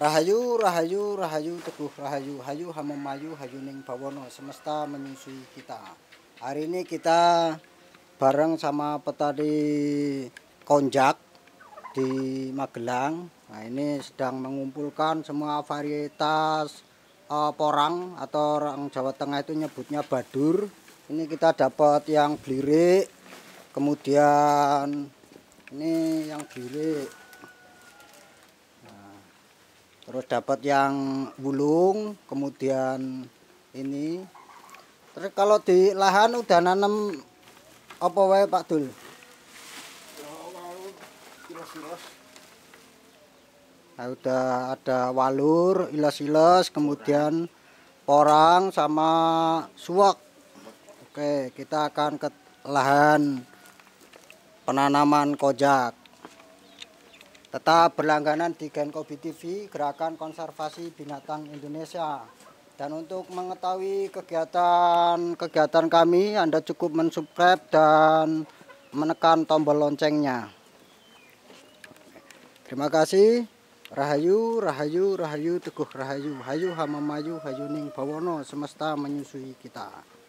Rahayu, Rahayu, Rahayu, Teguh Rahayu, Hayu Hamamayu, Hayuning Bawono, semesta menyusui kita. Hari ini kita bareng sama petani konjak di Magelang. Nah ini sedang mengumpulkan semua varietas uh, porang atau orang Jawa Tengah itu nyebutnya badur. Ini kita dapat yang blirik, kemudian ini yang blirik, terus dapat yang bulung kemudian ini terus kalau di lahan udah nanam apa wae Pak Dul? Nah, udah ada walur, ilas-ilas, kemudian porang sama suak. Oke, kita akan ke lahan penanaman kojak. Tetap berlangganan di Genkobi TV, Gerakan Konservasi Binatang Indonesia. Dan untuk mengetahui kegiatan-kegiatan kami, Anda cukup mensubscribe dan menekan tombol loncengnya. Terima kasih. Rahayu, Rahayu, Rahayu, Teguh Rahayu, Hayu Hamamayu, Hayuning Bawono, semesta menyusui kita.